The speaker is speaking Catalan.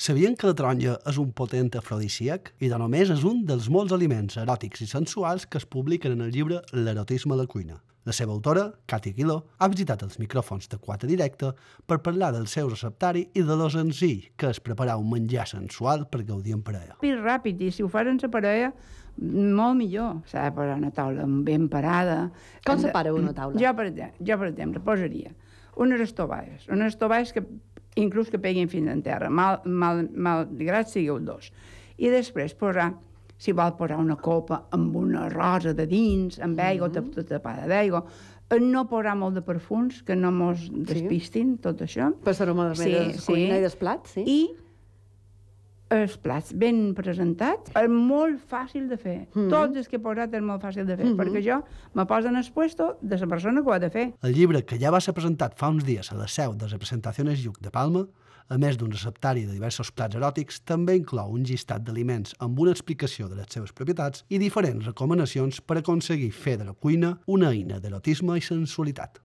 Sabien que la taronja és un potent afrodisíac i de només és un dels molts aliments eròtics i sensuals que es publiquen en el llibre L'erotisme a la cuina. La seva autora, Cati Guilló, ha visitat els micròfons de Quatre directe per parlar del seu receptari i de lo senzill que es preparar un menjar sensual per gaudir en parella. Ràpid, ràpid, i si ho fas en la parella, molt millor. S'ha de posar una taula ben parada. Com se para una taula? Jo, per, jo, per exemple, posaria unes estovades, unes estovades que inclús que peguin fins en terra, mal, mal, malgrat sigueu dos. I després posar, si vol posar una copa amb una rosa de dins, amb mm-hmm. aigua, mm -hmm. tapada d'aigua, eh, no posar molt de perfums, que no mos despistin, sí. tot això. Passar-ho de sí, de sí. i desplats, sí. I els plats ben presentats és molt fàcil de fer. Mm -hmm. Tots els que he posat és molt fàcil de fer, mm -hmm. perquè jo me poso en el puesto de la persona que ho ha de fer. El llibre, que ja va ser presentat fa uns dies a la seu de presentacions Lluc de Palma, a més d'un receptari de diversos plats eròtics, també inclou un llistat d'aliments amb una explicació de les seves propietats i diferents recomanacions per aconseguir fer de la cuina una eina d'erotisme i sensualitat.